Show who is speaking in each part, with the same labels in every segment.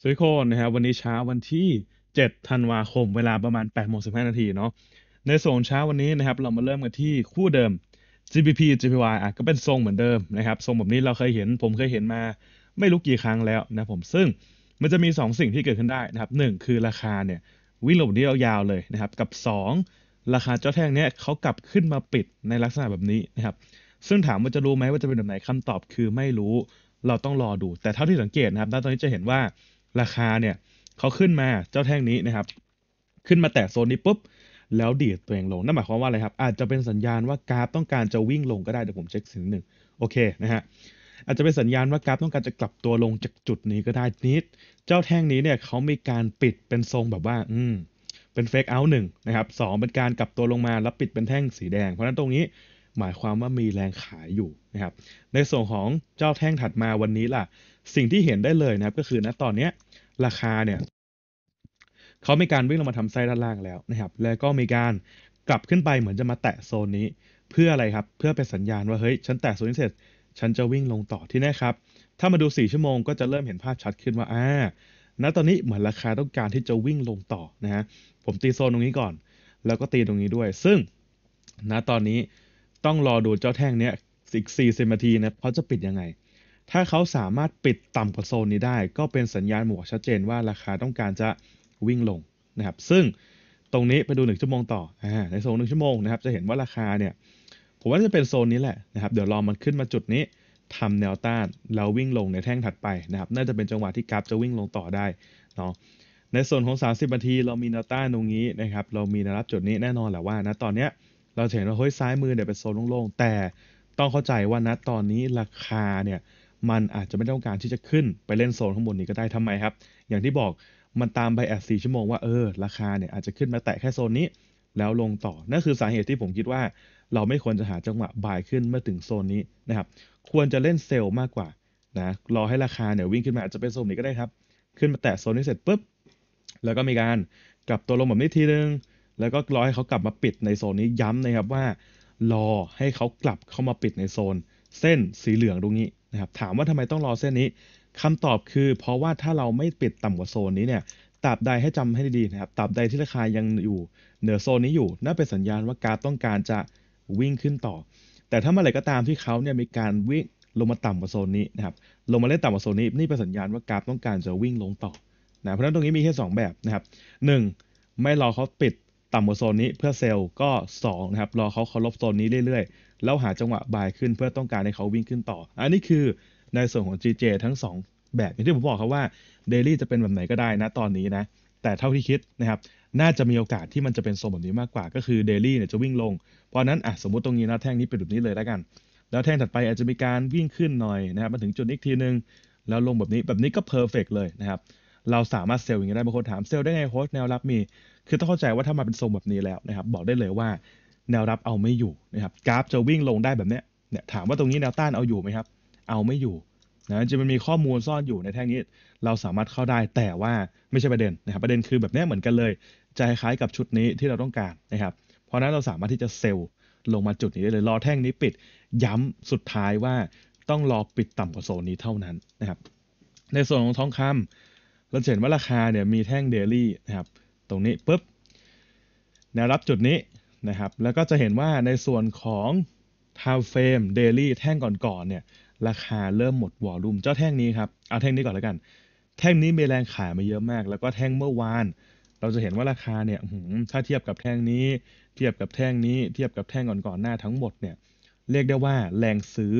Speaker 1: สวัสดีคนนะครับวันนี้เช้าวันที่7ธันวาคมเวลาประมาณ8โมง15นาทีเนาะในส่วนเช้าวันนี้นะครับเรามาเริ่มกันที่คู่เดิม g p p GPY อ่ะก็เป็นทรงเหมือนเดิมนะครับทรงแบบนี้เราเคยเห็นผมเคยเห็นมาไม่รู้กี่ครั้งแล้วนะผมซึ่งมันจะมี 2 สิ่งที่เกิดขึ้นได้นะครับ1คือราคาเนี่ยวิ่งลงนี้ยาวๆเลยนะครับกับ 2 ราคาเจ้าแท่งเนี้ยเขากลับขึ้นมาปิดในลักษณะแบบนี้นะครับซึ่งถามว่าจะรู้ไหมว่าจะเป็นแบบไหนคำตอบคือไม่รู้เราต้องรอดู แต่เท่าที่สังเกตนะครับตอนนี้จะเห็นว่าราคาเนี่ยเขาขึ้นมาเจ้าแท่งนี้นะครับ ขึ้นมาแตะโซนนี้ ปุ๊บ แล้วดีดตัวเองลงนั่นหมายความว่าอะไรครับ อาจจะเป็นสัญญาณว่ากราฟต้องการจะวิ่งลงก็ได้เดี๋ยวผมเช็คสิ่งหนึ่งโอเคนะฮะอาจจะเป็นสัญญาณว่ากราฟต้องการจะกลับตัวลงจากจุดนี้ก็ได้นิดเจ้าแท่งนี้เนี่ยเขามีการปิดเป็นทรงแบบว่า อืม เป็นเฟกเอาท์หนึ่งนะครับสองเป็นการกลับตัวลงมาแล้วปิดเป็นแท่งสีแดง เพราะนั้นตรงนี้หมายความว่ามีแรงขายอยู่นะครับ ในส่วนของเจ้าแท่งถัดมาวันนี้ล่ะ สิ่งที่เห็นได้เลยนะครับ ก็คือณตอนนี้ราคาเนี่ยเขามีการวิ่งลงมาทำไส้ด้านล่างแล้วนะครับแล้วก็มีการกลับขึ้นไปเหมือนจะมาแตะโซนนี้เพื่ออะไรครับ เพื่อเป็นสัญญาณว่าเฮ้ยฉันแตะโซนนี้เสร็จฉันจะวิ่งลงต่อที่นี่ครับ ถ้ามาดู4ชั่วโมงก็จะเริ่มเห็นภาพชัดขึ้นว่าอ่าณตอนนี้เหมือนราคาต้องการที่จะวิ่งลงต่อนะฮะผมตีโซนตรงนี้ก่อน แล้วก็ตีตรงนี้ด้วย ซึ่ง ณตอนนี้ต้องรอดูเจ้าแท่งเนี้ยอีก40นาทีนะเขาจะปิดยังไงถ้าเขาสามารถปิดต่ำกว่าโซนนี้ได้ ก็เป็นสัญญาณหมวกชัดเจนว่าราคาต้องการจะวิ่งลงนะครับ ซึ่งตรงนี้ไปดู1ชั่วโมงต่ออในโซนหนึ่งชั่วโมงนะครับ จะเห็นว่าราคาเนี่ย ผมว่าจะเป็นโซนนี้แหละนะครับเดี๋ยวรอมันขึ้นมาจุดนี้ทำแนวต้านแล้ววิ่งลงในแท่งถัดไปนะครับ น่าจะเป็นจังหวะที่ กราฟจะวิ่งลงต่อได้เนาะในส่วนของ30นาทีเรามีแนวต้านตรงนี้นะครับ เรามีแนวรับจุดนี้แน่นอนแหละว่านะตอนเนี้ยเราเห็นว่าเฮ้ยซ้ายมือเนี่ยเป็นโซนโล่งๆแต่ต้องเข้าใจว่านะตอนนี้ราคาเนี่ยมันอาจจะไม่ต้องการที่จะขึ้นไปเล่นโซนข้างบนนี้ก็ได้ทำไมครับ อย่างที่บอกมันตามไปแอดสี่ชั่วโมงว่าเออราคาเนี่ยอาจจะขึ้นมาแตะแค่โซนนี้แล้วลงต่อ นั่นคือสาเหตุที่ผมคิดว่า เราไม่ควรจะหาจังหวะบ่ายขึ้นเมื่อถึงโซนนี้นะครับ ควรจะเล่นเซลล์มากกว่านะ รอให้ราคาเนี่ยวิ่งขึ้นมาอาจจะเป็นโซนนี้ก็ได้ครับ ขึ้นมาแตะโซนนี้เสร็จปุ๊บ แล้วก็มีการกลับตัวลงแบบนี้ทีนึง แล้วก็รอให้เขากลับมาปิดในโซนนี้ย้ำนะครับว่า รอให้เขากลับเข้ามาปิดในโซน เส้นสีเหลืองตรงนี้นะครับถามว่าทำไมต้องรอเส้นนี้ คำตอบคือ เพราะว่าถ้าเราไม่ปิดต่ำกว่าโซนนี้เนี่ยตราบใดให้จำให้ดีนะครับตราบใดที่ราคายังอยู่เหนือโซนนี้อยู่น่าเป็นสัญญาณว่ากราฟต้องการจะวิ่งขึ้นต่อ แต่ถ้าเมื่อไหร่ก็ตามที่เขาเนี่ยมีการวิ่งลงมาต่ำกว่าโซนนี้นะครับลงมาเล่นต่ำกว่าโซนนี้นี่เป็นสัญญาณว่ากราฟต้องการจะวิ่งลงต่อนะเพราะฉะนั้นตรงนี้มีแค่2แบบนะครับ 1. ไม่รอเขาปิดต่ำกว่าโซนนี้เพื่อเซลล์ก็ 2 นะครับรอเขาเคารพโซนนี้เรื่อยๆแล้วหาจังหวะบายขึ้นเพื่อต้องการให้เขาวิ่งขึ้นต่อ อันนี้คือในส่วนของ GJ ทั้ง 2 แบบอย่างที่ผมบอกครับว่าเดลี่จะเป็นแบบไหนก็ได้นะตอนนี้นะ แต่เท่าที่คิดนะครับน่าจะมีโอกาสที่มันจะเป็นโซนแบบนี้มากกว่าก็คือเดลี่เนี่ยจะวิ่งลง เพราะนั้นอ่ะสมมติตรงนี้นะแท่งนี้เป็นแบบนี้เลยแล้วกัน แล้วแท่งถัดไปอาจจะมีการวิ่งขึ้นหน่อยนะครับมาถึงจุดนี้ทีนึงแล้วลงแบบนี้แบบนี้ก็เพอร์เฟกเลยนะครับเราสามารถเซลล์อย่างนี้ได้บางคนถามเซลล์ได้ไงโค้ชแนวรับมี คือต้องเข้าใจว่าถ้ามาเป็นทรงแบบนี้แล้วนะครับ บอกได้เลยว่าแนวรับเอาไม่อยู่นะครับกราฟจะวิ่งลงได้แบบเนี้ยเนี่ยถามว่าตรงนี้แนวต้านเอาอยู่ไหมครับเอาไม่อยู่นะจะมันมีข้อมูลซ่อนอยู่ในแท่งนี้ เราสามารถเข้าได้แต่ว่าไม่ใช่ประเด็นนะครับประเด็นคือแบบนี้เหมือนกันเลย จะคล้ายกับชุดนี้ที่เราต้องการนะครับ เพราะนั้นเราสามารถที่จะเซลล์ลงมาจุดนี้ได้เลย รอแท่งนี้ปิด ย้ำสุดท้ายว่าต้องรอปิดต่ำกว่าโซนนี้เท่านั้นนะครับ ในส่วนของทองคำเราเห็นว่าราคาเนี่ยมีแท่งเดลี่นะครับตรงนี้ปุ๊บแนวรับจุดนี้นะครับ แล้วก็จะเห็นว่าในส่วนของ time frame daily แท่งก่อนๆเนี่ยราคาเริ่มหมดวอลุ่มเจ้าแท่งนี้ครับเอาแท่งนี้ก่อนแล้วกัน แท่งนี้มีแรงขายมาเยอะมากแล้วก็แท่งเมื่อวาน เราจะเห็นว่าราคาเนี่ยถ้าเทียบกับแท่งนี้ เทียบกับแท่งนี้เทียบกับแท่งก่อนๆหน้าทั้งหมดเนี่ยเรียกได้ว่าแรงซื้อ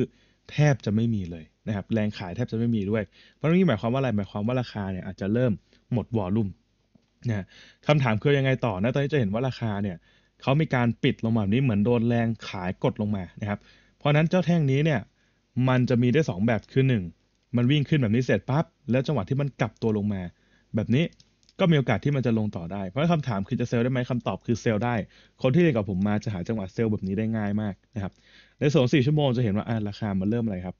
Speaker 1: แทบจะไม่มีเลยนะครับแรงขายแทบจะไม่มีด้วย เพราะนี่หมายความว่าอะไร หมายความว่าราคาเนี่ยอาจจะเริ่มหมดวอลลุ่มนะคำถามคือยังไงต่อนะตอนนี้จะเห็นว่าราคาเนี่ยเขามีการปิดลงมาแบบนี้ เหมือนโดนแรงขายกดลงมา นะครับ เพราะนั้นเจ้าแท่งนี้เนี่ย มันจะมีได้ 2 แบบคือ 1 มันวิ่งขึ้นแบบนี้เสร็จปั๊บ แล้วจังหวะที่มันกลับตัวลงมา แบบนี้ ก็มีโอกาสที่มันจะลงต่อได้ เพราะคำถามคือจะเซลล์ได้ไหมคำตอบคือเซลล์ได้ คนที่เรียนกับผมมาจะหาจังหวะเซลล์แบบนี้ได้ง่ายมากนะครับ ในส่วนสี่ชั่วโมงจะเห็นว่า ราคา มันเริ่มอะไรครับ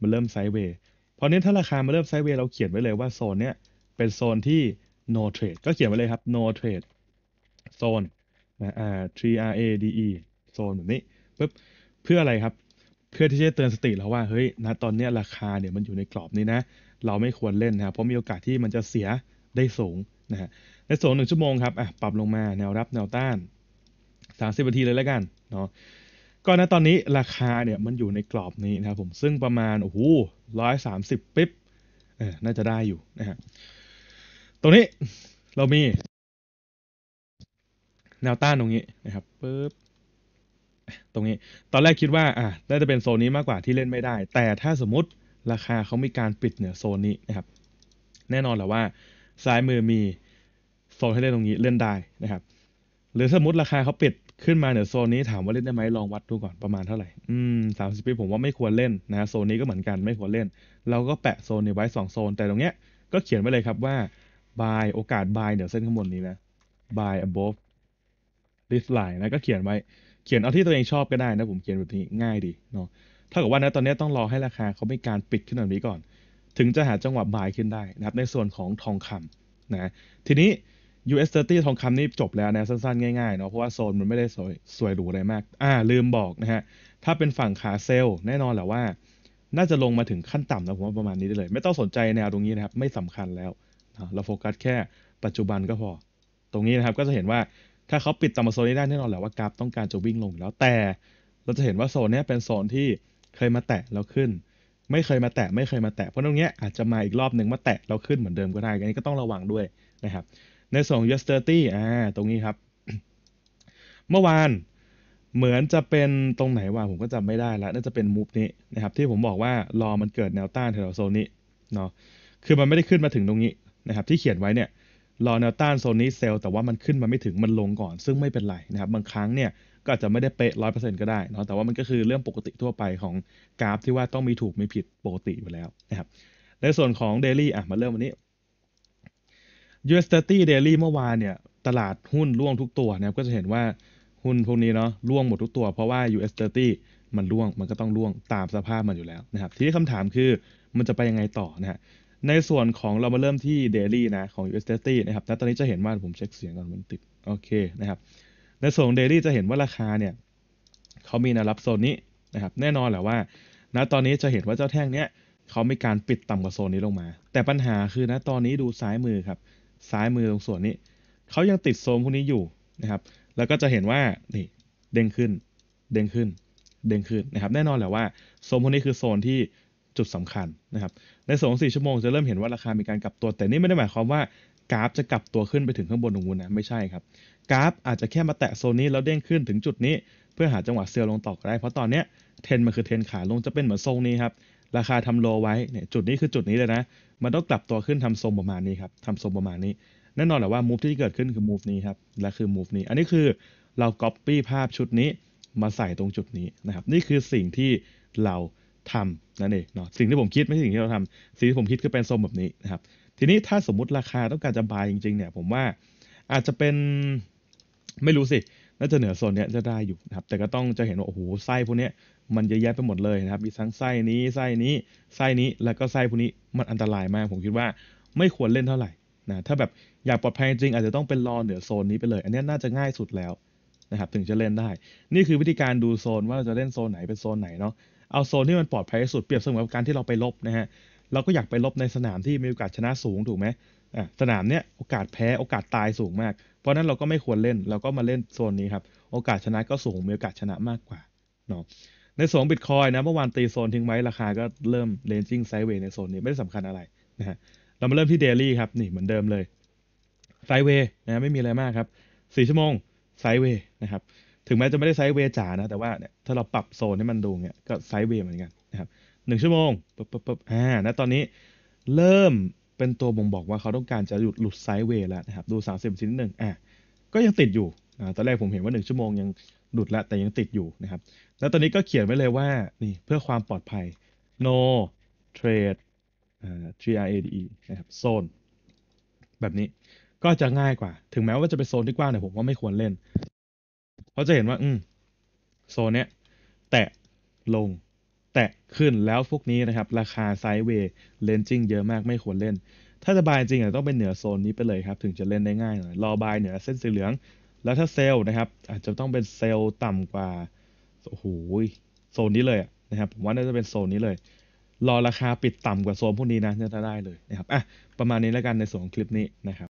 Speaker 1: มันเริ่มไซด์เวย์พอเนี้ยถ้าราคามันเริ่มไซด์เวย์เราเขียนไว้เลยว่าโซนเนี้ยเป็นโซนที่ no trade ก็เขียนไว้เลยครับ no trade โซนนะอ่า trade โซนแบบนี้ปึ๊บ เพื่ออะไรครับ เพื่อที่จะเตือนสติ เราว่า เฮ้ยนะตอนเนี้ยราคาเนี่ยมันอยู่ในกรอบนี้นะ เราไม่ควรเล่นนะครับ เพราะมีโอกาสที่มันจะเสียได้สูงนะฮะ ในโซนหนึ่งชั่วโมงครับอ่ะปรับลงมาแนวรับแนวต้าน30นาทีเลยแล้วกันเนาะก็ณตอนนี้ราคาเนี่ยมันอยู่ในกรอบนี้นะครับ ผมซึ่งประมาณโอ้โหร้อยสามสิบปิ๊บเออน่าจะได้อยู่นะฮะตรงนี้เรามี แนวต้านตรงนี้นะครับปึ๊บตรงนี้ ตอนแรกคิดว่าอ่ะน่าจะเป็นโซนนี้มากกว่าที่เล่นไม่ได้ แต่ถ้าสมมติราคาเขามีการปิดเหนือโซนนี้นะครับ แน่นอนแหละว่า ซ้ายมือมีโซนให้เล่นตรงนี้ เล่นได้นะครับ หรือสมมติราคาเขาปิดขึ้นมาเหนือโซนนี้ถามว่าเล่นได้ไหมลองวัดดูก่อนประมาณเท่าไหร่ อืมสามสิบปีผมว่าไม่ควรเล่นนะโซนนี้ก็เหมือนกันไม่ควรเล่น เราก็แปะโซนนี้ไว้สองโซนแต่ตรงเนี้ยก็เขียนไว้เลยครับว่าบายโอกาสบายเหนือเส้นข้างบนนี้นะบาย above this line นะก็เขียนไว้ เขียนเอาที่ตัวเองชอบก็ได้นะ ผมเขียนแบบนี้ง่ายดีเนาะถ้ากับว่านะตอนนี้ต้องรอให้ราคาเขาไม่การปิดขึ้นแบบนี้ก่อน ถึงจะหาจังหวะบายขึ้นได้นะครับในส่วนของทองคำนะ ทีนี้ US 30ทองคำนี่จบแล้วนะสั้นๆ ง่ายๆ เนาะเพราะว่าโซนมันไม่ได้สวย สวยหรูอะไรมากอ่าลืมบอกนะฮะถ้าเป็นฝั่งขาเซลแน่นอนแหละว่า น่าจะลงมาถึงขั้นต่ำนะผมว่าประมาณนี้ได้เลย ไม่ต้องสนใจแนวตรงนี้นะครับ ไม่สำคัญแล้ว เราโฟกัสแค่ปัจจุบันก็พอ ตรงนี้นะครับก็จะเห็นว่าถ้าเขาปิดต่ำโซนนี้ได้แน่นอนแหละว่ากราฟต้องการจะวิ่งลงแล้วแต่เราจะเห็นว่าโซนนี้เป็นโซนที่เคยมาแตะแล้วขึ้น ไม่เคยมาแตะไม่เคยมาแตะเพราะตรงนี้อาจจะมาอีกรอบหนึ่งมาแตะเราขึ้นเหมือนเดิมก็ได้อันนี้ก็ต้องระวังด้วยนะครับในส่วนของ US 30อ่า ตรงนี้ครับ เมื่อวานเหมือนจะเป็นตรงไหนวะผมก็จำไม่ได้แล้วน่าจะเป็นมูฟนี้นะครับที่ผมบอกว่ารอมันเกิดแนวต้านแถวโซนนี้เนาะคือมันไม่ได้ขึ้นมาถึงตรงนี้นะครับที่เขียนไว้เนี่ย รอแนวต้านโซนนี้เซลล์ แต่ว่ามันขึ้นมาไม่ถึงมันลงก่อน ซึ่งไม่เป็นไรนะครับบางครั้งเนี่ย ก็อาจจะไม่ได้เป๊ะร้อยเปอร์เซ็นต์ก็ได้เนาะแต่ว่ามันก็คือเรื่องปกติทั่วไปของกราฟ ที่ว่าต้องมีถูกมีผิดปกติอยู่แล้วนะครับในส่วนของเดลี่อ่ะมาเริ่มวันนี้ US 30 Daily เมื่อวานเนี่ย ตลาดหุ้นร่วงทุกตัวนะครับก็จะเห็นว่าหุ้นพวกนี้เนาะร่วงหมดทุกตัว เพราะว่า US 30มันร่วงมันก็ต้องร่วงตามสภาพมันอยู่แล้วนะครับ ทีนี้คำถามคือมันจะไปยังไงต่อนะฮะในส่วนของเรามาเริ่มที่ Daily นะของ US 30นะครับณตอนนี้จะเห็นว่าผมเช็คเสียงก่อนมันติดโอเคนะครับ ในส่วนง Daily จะเห็นว่าราคาเนี่ยเขามีแนวรับโซนนี้นะครับ แน่นอนแหละว่า ณตอนนี้จะเห็นว่าเจ้าแท่งเนี้ยเขามีการปิดต่ำกว่าโซนนี้ลงมา แต่ปัญหาคือณตอนนี้ดูซ้ายมือครับซ้ายมือตรงส่วนนี้เขายังติดโซมพวกนี้อยู่นะครับ แล้วก็จะเห็นว่านี่เด้งขึ้น เด้งขึ้น เด้งขึ้นนะครับแน่นอนแหละว่าโซมพวกนี้คือโซนที่จุดสำคัญนะครับ ในสองสี่ชั่วโมงจะเริ่มเห็นว่าราคามีการกลับตัวแต่นี่ไม่ได้หมายความว่ากราฟจะกลับตัวขึ้นไปถึงข้างบนตรงนู้นนะไม่ใช่ครับ กราฟอาจจะแค่มาแตะโซนนี้แล้วเด้งขึ้นถึงจุดนี้ เพื่อหาจังหวะเซลลงต่อกได้เพราะตอนเนี้ยเทนมันคือเทนขาลงจะเป็นเหมือนทรงนี้ครับราคาทำโลไว้เนี่ยจุดนี้คือจุดนี้เลยนะมันต้องกลับตัวขึ้นทำทรงประมาณนี้ครับทำทรงประมาณนี้ แน่นอนแหละว่า มูฟที่เกิดขึ้นคือ มูฟนี้ครับและคือมูฟนี้อันนี้คือเราก๊อปปี้ภาพชุดนี้มาใส่ตรงจุดนี้นะครับ นี่คือสิ่งที่เราทำนั่นเองเนาะสิ่งที่ผมคิดไม่ใช่สิ่งที่เราทำ สิ่งที่ผมคิดคือเป็นทรงแบบนี้นะครับทีนี้ถ้าสมมติราคาต้องการจะบายจริงๆเนี่ยผมว่าอาจจะเป็นไม่รู้สิน่าจะเหนือโซนเนี้ยจะได้อยู่นะครับแต่ก็ต้องจะเห็นว่าโอ้โหไส้พวกเนี้ยมันเยอะแยะไปหมดเลยนะครับ มีทั้งไส้นี้ ไส้นี้ ไส้นี้ แล้วก็ไส้พวกนี้ มันอันตรายมาก ผมคิดว่าไม่ควรเล่นเท่าไหร่ นะ ถ้าแบบอยากปลอดภัยจริง อาจจะต้องเป็นรอเหนือโซนนี้ไปเลย อันนี้น่าจะง่ายสุดแล้วนะครับ ถึงจะเล่นได้ นี่คือวิธีการดูโซนว่าเราจะเล่นโซนไหนเป็นโซนไหนเนาะ เอาโซนที่มันปลอดภัยที่สุดเปรียบเสมือนกการที่เราไปลบนะฮะ เราก็อยากไปลบในสนามที่มีโอกาสชนะสูงถูกไหมอ่ะสนามเนี้ยโอกาสแพ้โอกาสตายสูงมาก เพราะนั้นเราก็ไม่ควรเล่น เราก็มาเล่นโซนนี้ครับ โอกาสชนะก็สูงมีโอกาสชนะมากกว่าเนาะในส่วนบิตคอยนะเมื่อวานตีโซนทิ้งไว้ราคาก็เริ่มเลนจิ้งไซด์เวย์ในโซนนี้ไม่ได้สำคัญอะไรนะฮะเรามาเริ่มที่เดลี่ครับ นี่เหมือนเดิมเลยไซด์เวย์นะไม่มีอะไรมากครับสี่ชั่วโมงไซด์เวย์นะครับ ถึงแม้จะไม่ได้ไซด์เวย์จ๋านะแต่ว่าเนี่ยถ้าเราปรับโซนให้มันดูเนี่ยก็ไซด์เวย์เหมือนกันนะครับหนึ่งชั่วโมงปุ๊บปุ๊บปุ๊บอ่านะตอนนี้เริ่มเป็นตัวบ่งบอกว่าเขาต้องการจะหยุดหลุดไซด์เวย์แล้วนะครับดูสามสิบนิ้นหนึ่งอ่าก็ยังติดอยู่อ่าตอนแรกผมเห็นว่าหนึ่งชั่วโมงยังหลุดแล้วแต่ยังติดอยู่นะครับ แล้วตอนนี้ก็เขียนไว้เลยว่า นี่เพื่อความปลอดภัย no trade t r a d e นะครับโซน แบบนี้ก็จะง่ายกว่า ถึงแม้ว่าจะเป็นโซนที่กว้างแต่ผมว่าไม่ควรเล่น เพราะจะเห็นว่า อืมโซนเนี้ย แตะลงแตะขึ้นแล้วพวกนี้นะครับ ราคาไซด์เวย์เลนจิ้งเยอะมากไม่ควรเล่น ถ้าจะบายจริงอ่ะต้องเป็นเหนือโซนนี้ไปเลยครับ ถึงจะเล่นได้ง่ายหน่อยรอบายเหนือเส้นสีเหลืองแล้วถ้าเซลล์นะครับ อาจจะต้องเป็นเซลล์ต่ำกว่าโอ้โหโซนนี้เลยนะครับผมว่าน่าจะเป็นโซนนี้เลย รอราคาปิดต่ำกว่าโซนพวกนี้นะจะได้เลยนะครับอ่ะประมาณนี้แล้วกันในส่วนองคลิปนี้นะครับ